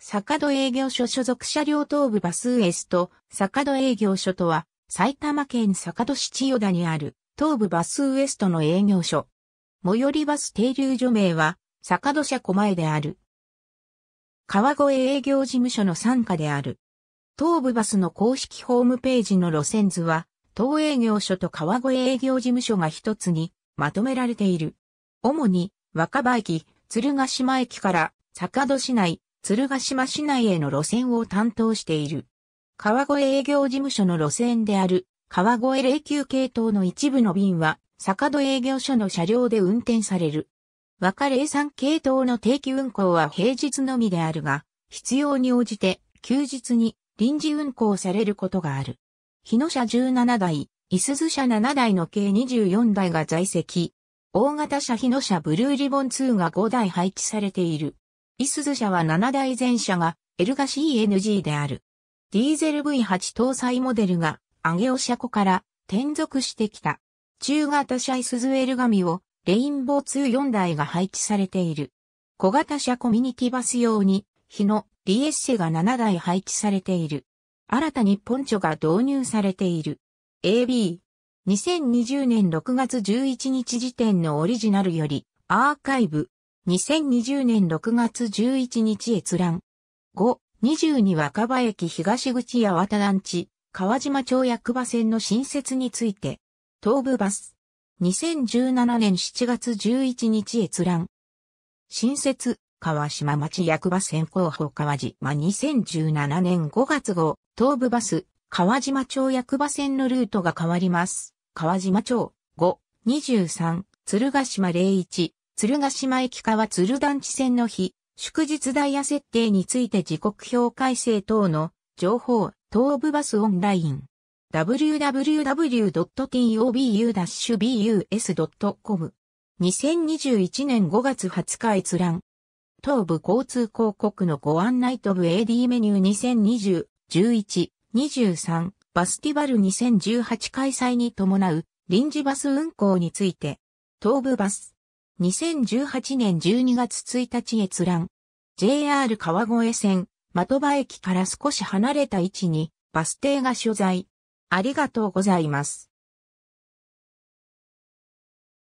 坂戸営業所所属車両東部バスウエスト、坂戸営業所とは、埼玉県坂戸市千代田にある、東部バスウエストの営業所。最寄りバス停留所名は、坂戸車小前である。川越営業事務所の傘下である。東部バスの公式ホームページの路線図は、東営業所と川越営業事務所が一つにまとめられている。主に若葉駅、鶴ヶ島駅から坂戸市内、鶴ヶ島市内への路線を担当している。川越営業事務所の路線である、川越09系統の一部の便は、坂戸営業所の車両で運転される。和歌零3系統の定期運行は平日のみであるが、必要に応じて休日に臨時運行されることがある。日野車17台、いすず車7台の計24台が在籍。大型車日野車ブルーリボン2が5台配置されている。イスズ社は7台全車がエガシ CNG である。ディーゼル V8 搭載モデルが、アゲオ車庫から転属してきた。中型車イスズエルガミを、レインボー2 4台が配置されている。小型車コミュニティバス用に、日の DS セが7台配置されている。新たにポンチョが導入されている。AB。2020年6月11日時点のオリジナルより、アーカイブ、2020年6月11日閲覧。5、22若葉駅東口八幡団地、川島町役場線の新設について、東部バス。2017年7月11日閲覧。新設、川島町役場線広報川島2017年5月号、東部バス、川島町役場線のルートが変わります。川島町、5、23、鶴ヶ島01、鶴ヶ島駅かは鶴団地線の日、祝日ダイヤ設定について時刻表改正等の情報、東部バスオンライン。www.tobu-bus.com 2021年5月20日閲覧。東部交通広告のご案内と部 AD メニュー2020、11、23、バスティバル2018開催に伴う臨時バス運行について、東部バス、2018年12月1日閲覧。JR 川越線、的場駅から少し離れた位置にバス停が所在。ありがとうございます。